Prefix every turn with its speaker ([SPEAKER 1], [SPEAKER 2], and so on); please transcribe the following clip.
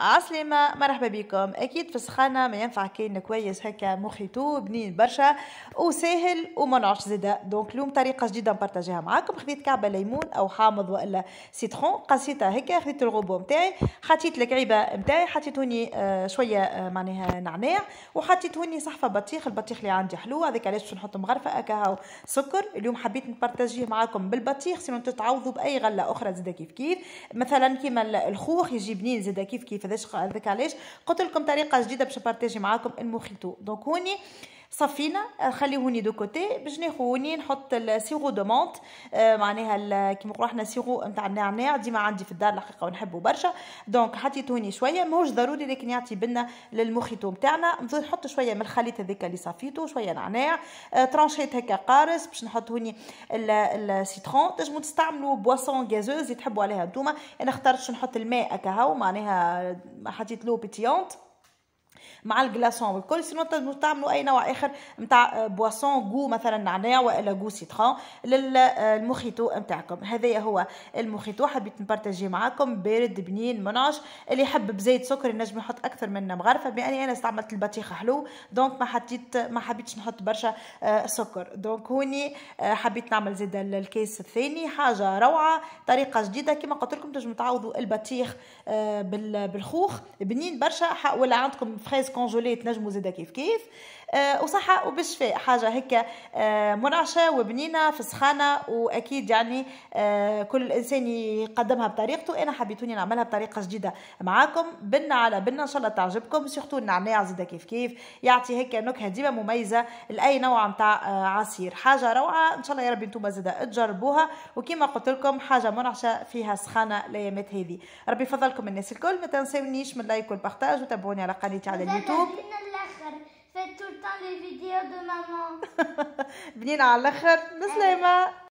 [SPEAKER 1] عسلامة مرحبا بكم أكيد في السخانة ما ينفع كان كويس هكا مخيطو بنين برشا وساهل ومنعش زيدا دونك اليوم طريقة جديدة نبارتاجيها معاكم خذيت كعبة ليمون أو حامض وإلا سيترون قصيتها هكا خذيت الغوبو نتاعي حطيت الكعيبة نتاعي حطيت هوني آه، شوية آه، معناها نعناع وحطيت هوني صحفة بطيخ البطيخ اللي عندي حلو هذاك علاش باش نحط مغرفة أكاهو هاو سكر اليوم حبيت نبارتاجيه معاكم بالبطيخ سينو تتعوضوا بأي غلة أخرى زيدا كيف كيف مثلا كيما الخوخ يجي بنين زيدا كيف كيف كيفاش هذاك علاش قلت لكم طريقه جديده باش نبارطاجي معاكم المخيتو دونك هوني صفينا آه، خليهوني دو كوتي باش ناخذوني نحط السيرو دو مونت آه، معناها كيما نقولوا احنا سيرو نتاع النعناع ديما عندي في الدار الحقيقه ونحبه برشا دونك حطيتوني شويه ماهوش ضروري لكن يعطي بنا للمخيطو نتاعنا نزيد نحط شويه من الخليط هذاك اللي صفيته شويه نعناع آه، ترانشيت هكا قارص باش نحط هوني السيترون تنجموا تستعملوا بواسون غازوز اللي تحبوا عليها نتوما انا اخترت نحط الماء هكا هاو معناها حطيت لو بيتيونت مع الجلاصون والكل سينو تنجمو تعملوا اي نوع اخر نتاع آه، بواسون جو مثلا نعناع والا جو سيترون للمخيطو آه، نتاعكم هذايا هو المخيتو حبيت نبارتاجي معاكم بارد بنين منعش اللي يحب بزيت سكر ينجم يحط اكثر من مغرفه باني انا استعملت البطيخ حلو دونك ما حطيت ما حبيتش نحط برشا آه، سكر دونك هوني حبيت نعمل زيد الكيس الثاني حاجه روعه طريقه جديده كما قلت لكم تنجموا تعوضوا البطيخ بالخوخ بنين برشا ولا عندكم فريز كونجولي تنجموا زيدا كيف كيف أه وصحة وبالشفاء حاجة هكا أه منعشة وبنينة في سخانة وأكيد يعني أه كل إنسان يقدمها بطريقته أنا حبيتوني نعملها بطريقة جديدة معاكم بنا على بنا إن شاء الله تعجبكم سيرتو النعناع زاده كيف كيف يعطي هكا نكهة ديما مميزة لأي نوع متاع آه، عصير حاجة روعة إن شاء الله يا ربي نتوما زاده تجربوها وكما قلت لكم حاجة منعشة فيها سخانة الأيامات هذه ربي يفضلكم الناس الكل ما تنسونيش من لايك والبارتاج وتابعوني على قناتي على على اليوتيوب بنينا على الاخر بنينا بنينة أيوة. على الاخر مسلمة